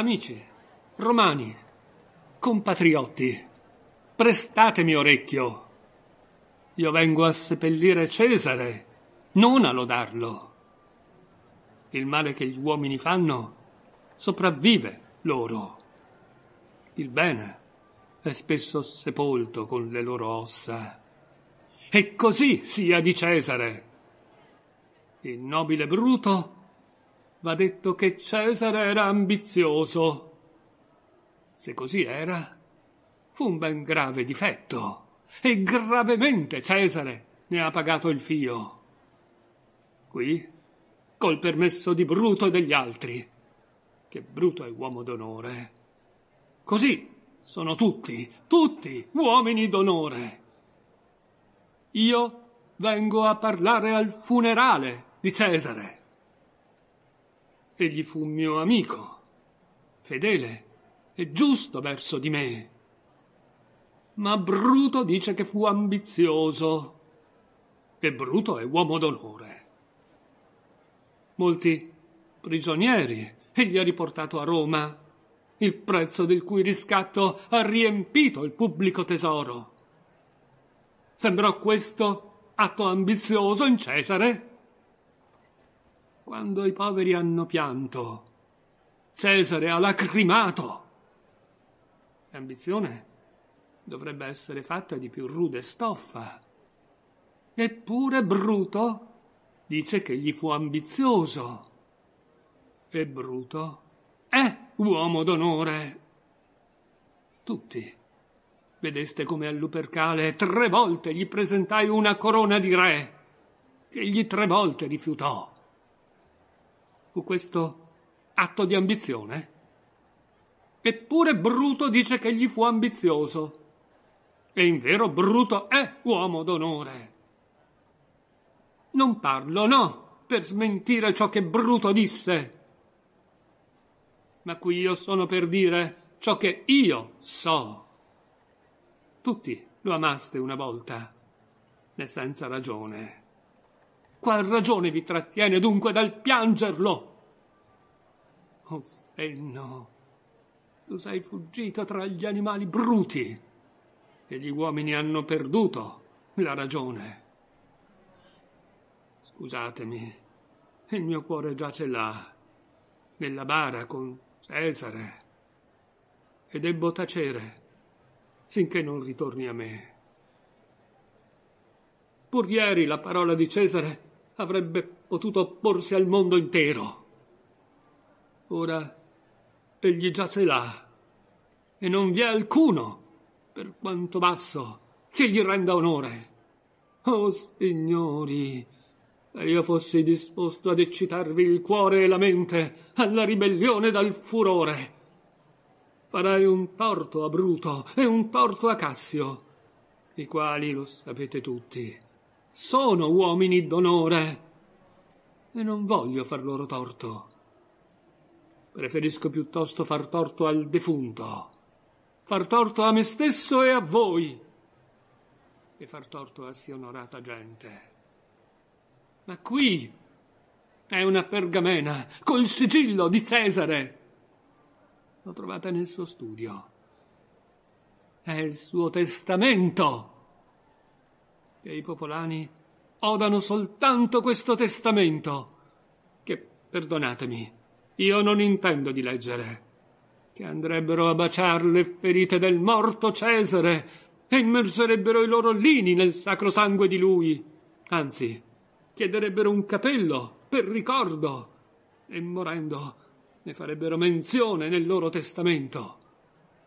Amici, romani, compatriotti, prestatemi orecchio. Io vengo a seppellire Cesare, non a lodarlo. Il male che gli uomini fanno sopravvive loro. Il bene è spesso sepolto con le loro ossa. E così sia di Cesare. Il nobile Bruto va detto che Cesare era ambizioso. Se così era, fu un ben grave difetto, e gravemente Cesare ne ha pagato il fio. Qui, col permesso di Bruto e degli altri, che Bruto è uomo d'onore. Così sono tutti, tutti uomini d'onore. Io vengo a parlare al funerale di Cesare. Egli fu mio amico, fedele e giusto verso di me. Ma Bruto dice che fu ambizioso. E Bruto è uomo d'onore. Molti prigionieri egli ha riportato a Roma, il prezzo del cui riscatto ha riempito il pubblico tesoro. Sembrò questo atto ambizioso in Cesare? quando i poveri hanno pianto. Cesare ha lacrimato. L'ambizione dovrebbe essere fatta di più rude stoffa. Eppure Bruto dice che gli fu ambizioso. E Bruto è uomo d'onore. Tutti vedeste come a Lupercale tre volte gli presentai una corona di re, che gli tre volte rifiutò fu questo atto di ambizione? Eppure Bruto dice che gli fu ambizioso. E in vero Bruto è uomo d'onore. Non parlo, no, per smentire ciò che Bruto disse. Ma qui io sono per dire ciò che io so. Tutti lo amaste una volta, e senza ragione. Qual ragione vi trattiene dunque dal piangerlo? Oh, senno, tu sei fuggito tra gli animali bruti e gli uomini hanno perduto la ragione. Scusatemi, il mio cuore giace là, nella bara con Cesare, e debbo tacere finché non ritorni a me. Pur ieri la parola di Cesare avrebbe potuto opporsi al mondo intero. Ora egli giace là e non vi è alcuno, per quanto basso, che gli renda onore. Oh signori, se io fossi disposto ad eccitarvi il cuore e la mente alla ribellione dal furore. Farai un torto a Bruto e un torto a Cassio, i quali lo sapete tutti sono uomini d'onore e non voglio far loro torto. Preferisco piuttosto far torto al defunto, far torto a me stesso e a voi, e far torto a sì onorata gente. Ma qui è una pergamena col sigillo di Cesare. L'ho trovata nel suo studio. È il suo testamento che i popolani odano soltanto questo testamento, che, perdonatemi, io non intendo di leggere, che andrebbero a baciar le ferite del morto Cesare e immergerebbero i loro lini nel sacro sangue di lui. Anzi, chiederebbero un capello per ricordo e morendo ne farebbero menzione nel loro testamento,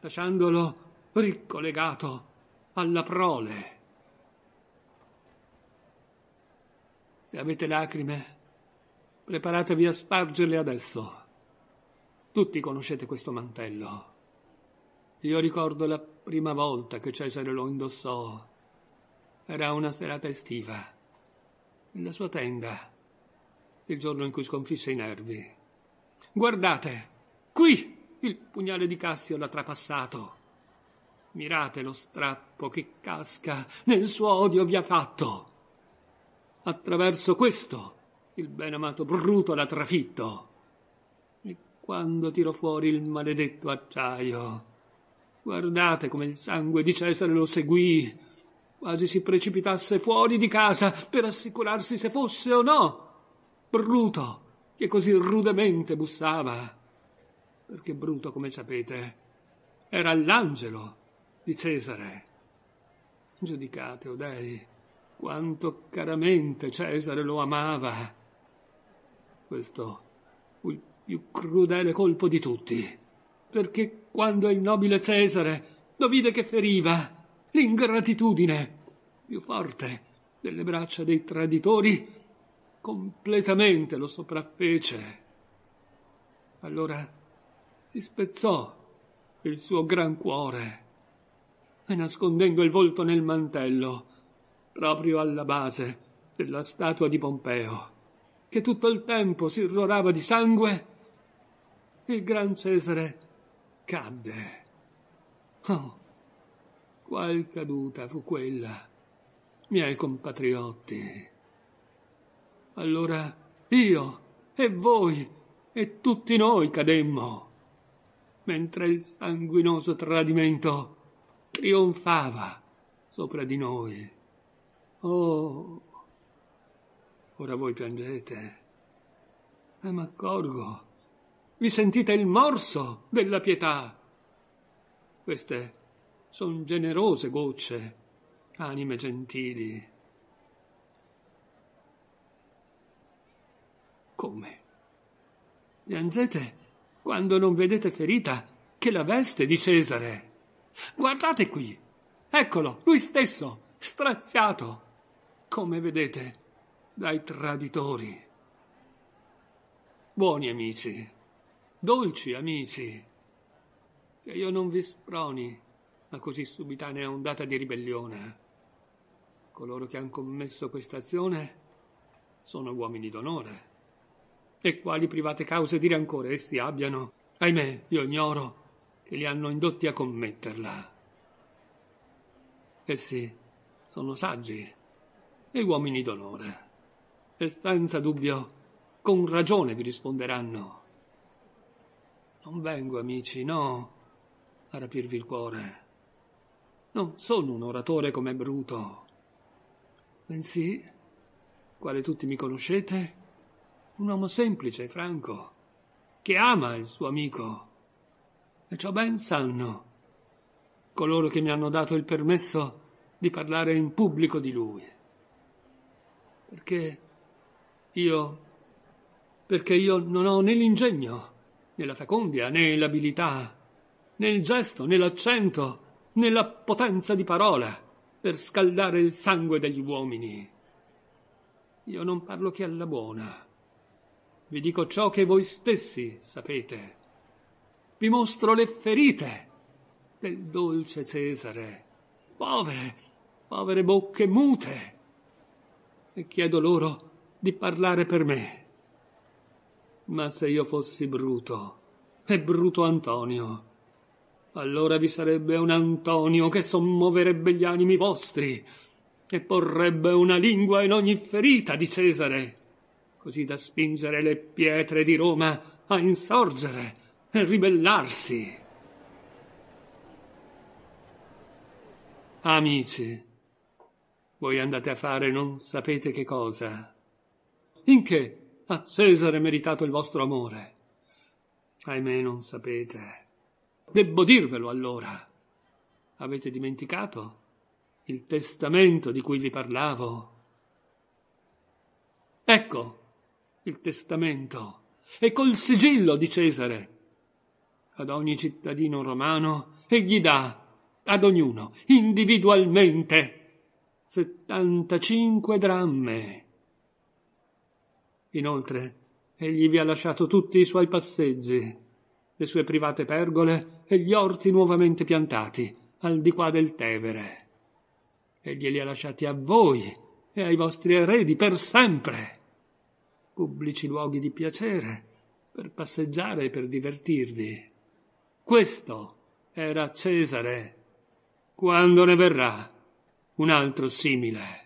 lasciandolo ricco legato alla prole. Se avete lacrime, preparatevi a spargerle adesso. Tutti conoscete questo mantello. Io ricordo la prima volta che Cesare lo indossò. Era una serata estiva, nella sua tenda, il giorno in cui sconfisse i nervi. Guardate, qui il pugnale di Cassio l'ha trapassato. Mirate lo strappo che casca nel suo odio vi ha fatto. Attraverso questo il ben amato Bruto l'ha trafitto. E quando tirò fuori il maledetto acciaio, guardate come il sangue di Cesare lo seguì, quasi si precipitasse fuori di casa per assicurarsi se fosse o no Bruto che così rudemente bussava. Perché Bruto, come sapete, era l'angelo di Cesare. Giudicate, o dei quanto caramente Cesare lo amava. Questo fu il più crudele colpo di tutti, perché quando il nobile Cesare lo vide che feriva, l'ingratitudine, più forte delle braccia dei traditori, completamente lo sopraffece. Allora si spezzò il suo gran cuore e nascondendo il volto nel mantello, proprio alla base della statua di Pompeo, che tutto il tempo si irrorava di sangue, il gran Cesare cadde. Oh, qual caduta fu quella, miei compatriotti. Allora io e voi e tutti noi cademmo, mentre il sanguinoso tradimento trionfava sopra di noi. Oh, ora voi piangete. Eh? Eh, ma mi accorgo. Vi sentite il morso della pietà. Queste son generose gocce, anime gentili. Come? Piangete quando non vedete ferita che la veste di Cesare. Guardate qui. Eccolo, lui stesso, straziato, come vedete, dai traditori. Buoni amici, dolci amici, che io non vi sproni a così subitanea ondata di ribellione. Coloro che hanno commesso questa azione sono uomini d'onore, e quali private cause di rancore essi abbiano, ahimè, io ignoro, che li hanno indotti a commetterla. Essi sono saggi, e uomini d'onore. E senza dubbio, con ragione vi risponderanno. Non vengo, amici, no, a rapirvi il cuore. Non sono un oratore come Bruto, bensì, quale tutti mi conoscete, un uomo semplice e franco, che ama il suo amico. E ciò ben sanno coloro che mi hanno dato il permesso di parlare in pubblico di lui perché io, perché io non ho né l'ingegno, né la fecondia, né l'abilità, né il gesto, né l'accento, né la potenza di parola per scaldare il sangue degli uomini. Io non parlo che alla buona. Vi dico ciò che voi stessi sapete. Vi mostro le ferite del dolce Cesare. Povere, povere bocche mute e chiedo loro di parlare per me. Ma se io fossi Bruto, e Bruto Antonio, allora vi sarebbe un Antonio che sommuoverebbe gli animi vostri e porrebbe una lingua in ogni ferita di Cesare, così da spingere le pietre di Roma a insorgere e ribellarsi. Amici, voi andate a fare non sapete che cosa. In che a ah, Cesare meritato il vostro amore? Ahimè, non sapete. Debbo dirvelo allora. Avete dimenticato il testamento di cui vi parlavo? Ecco il testamento e col sigillo di Cesare. Ad ogni cittadino romano egli dà, ad ognuno, individualmente, 75 dramme. Inoltre, egli vi ha lasciato tutti i suoi passeggi, le sue private pergole e gli orti nuovamente piantati, al di qua del Tevere. Egli li ha lasciati a voi e ai vostri eredi per sempre. Pubblici luoghi di piacere, per passeggiare e per divertirvi. Questo era Cesare, quando ne verrà un altro simile.